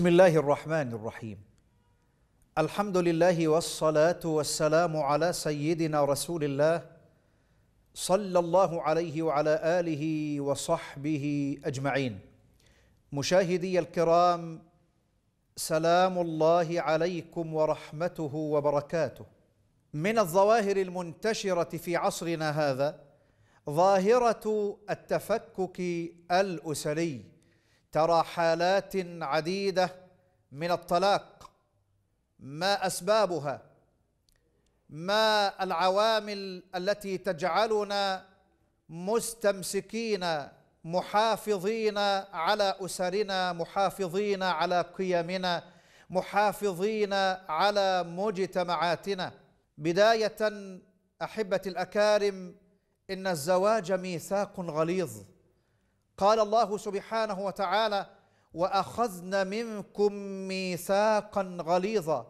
بسم الله الرحمن الرحيم الحمد لله والصلاه والسلام على سيدنا رسول الله صلى الله عليه وعلى اله وصحبه اجمعين مشاهدي الكرام سلام الله عليكم ورحمته وبركاته من الظواهر المنتشره في عصرنا هذا ظاهره التفكك الاسري ترى حالات عديده من الطلاق ما اسبابها ما العوامل التي تجعلنا مستمسكين محافظين على اسرنا محافظين على قيمنا محافظين على مجتمعاتنا بدايه احبتي الاكارم ان الزواج ميثاق غليظ قال الله سبحانه وتعالى واخذنا منكم ميثاقا غليظا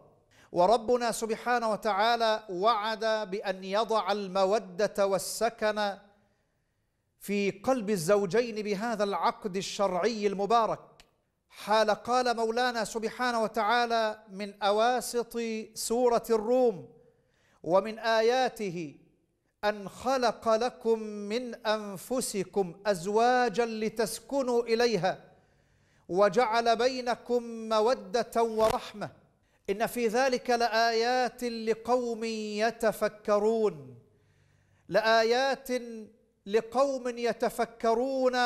وربنا سبحانه وتعالى وعد بان يضع الموده والسكن في قلب الزوجين بهذا العقد الشرعي المبارك حال قال مولانا سبحانه وتعالى من اواسط سوره الروم ومن اياته أن خلق لكم من أنفسكم أزواجا لتسكنوا إليها وجعل بينكم مودة ورحمة إن في ذلك لآيات لقوم يتفكرون لآيات لقوم يتفكرون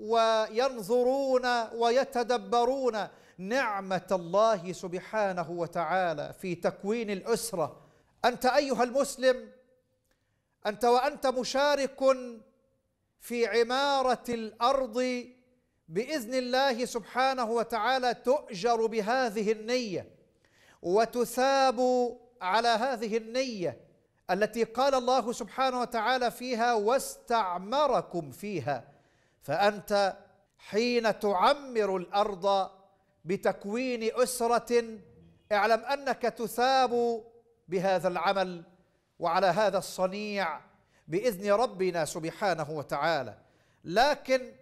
وينظرون ويتدبرون نعمة الله سبحانه وتعالى في تكوين الأسرة أنت أيها المسلم انت وانت مشارك في عماره الارض باذن الله سبحانه وتعالى تؤجر بهذه النيه وتثاب على هذه النيه التي قال الله سبحانه وتعالى فيها واستعمركم فيها فانت حين تعمر الارض بتكوين اسره اعلم انك تثاب بهذا العمل وعلى هذا الصنيع باذن ربنا سبحانه وتعالى لكن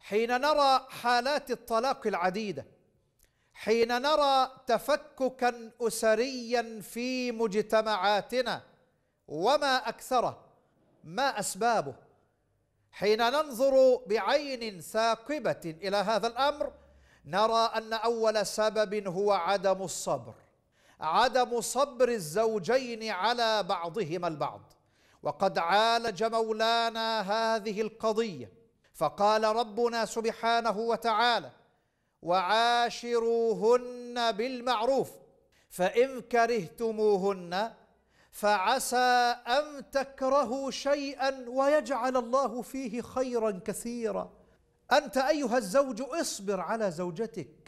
حين نرى حالات الطلاق العديده حين نرى تفككا اسريا في مجتمعاتنا وما اكثره ما اسبابه حين ننظر بعين ثاقبه الى هذا الامر نرى ان اول سبب هو عدم الصبر عدم صبر الزوجين على بعضهما البعض وقد عالج مولانا هذه القضيه فقال ربنا سبحانه وتعالى وعاشروهن بالمعروف فان كرهتموهن فعسى ان تكرهوا شيئا ويجعل الله فيه خيرا كثيرا انت ايها الزوج اصبر على زوجتك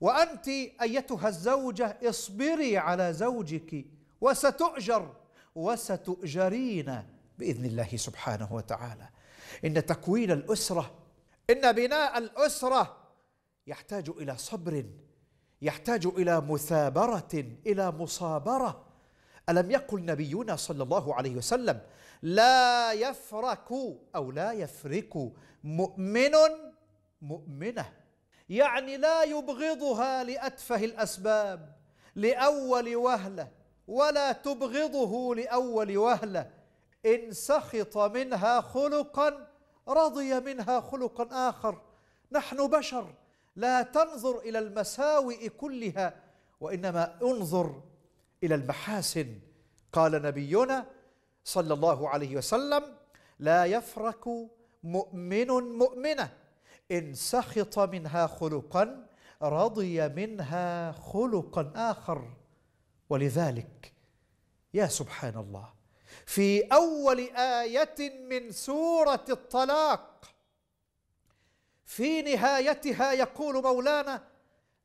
وأنت أيتها الزوجة اصبري على زوجك وستؤجر وستؤجرين بإذن الله سبحانه وتعالى إن تكوين الأسرة إن بناء الأسرة يحتاج إلى صبر يحتاج إلى مثابرة إلى مصابرة ألم يقل نبينا صلى الله عليه وسلم لا يفرك أو لا يفرك مؤمن مؤمنة يعني لا يبغضها لأتفه الأسباب لأول وهلة ولا تبغضه لأول وهلة إن سخط منها خلقا رضي منها خلقا آخر نحن بشر لا تنظر إلى المساوئ كلها وإنما انظر إلى المحاسن قال نبينا صلى الله عليه وسلم لا يفرك مؤمن مؤمنه إن سخط منها خلقا رضي منها خلقا آخر ولذلك يا سبحان الله في أول آية من سورة الطلاق في نهايتها يقول مولانا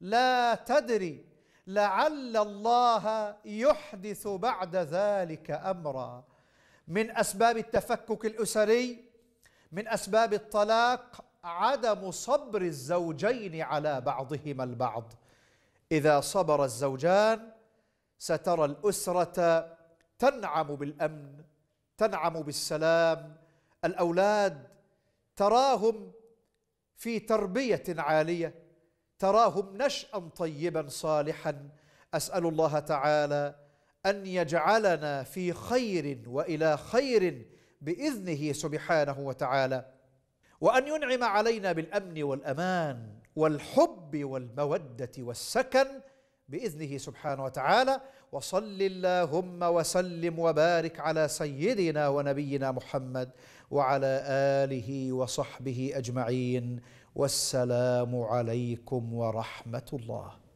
لا تدري لعل الله يحدث بعد ذلك أمرا من أسباب التفكك الأسري من أسباب الطلاق عدم صبر الزوجين على بعضهما البعض إذا صبر الزوجان سترى الأسرة تنعم بالأمن تنعم بالسلام الأولاد تراهم في تربية عالية تراهم نشأ طيبا صالحا أسأل الله تعالى أن يجعلنا في خير وإلى خير بإذنه سبحانه وتعالى وأن ينعم علينا بالأمن والأمان والحب والمودة والسكن بإذنه سبحانه وتعالى وصل اللهم وسلم وبارك على سيدنا ونبينا محمد وعلى آله وصحبه أجمعين والسلام عليكم ورحمة الله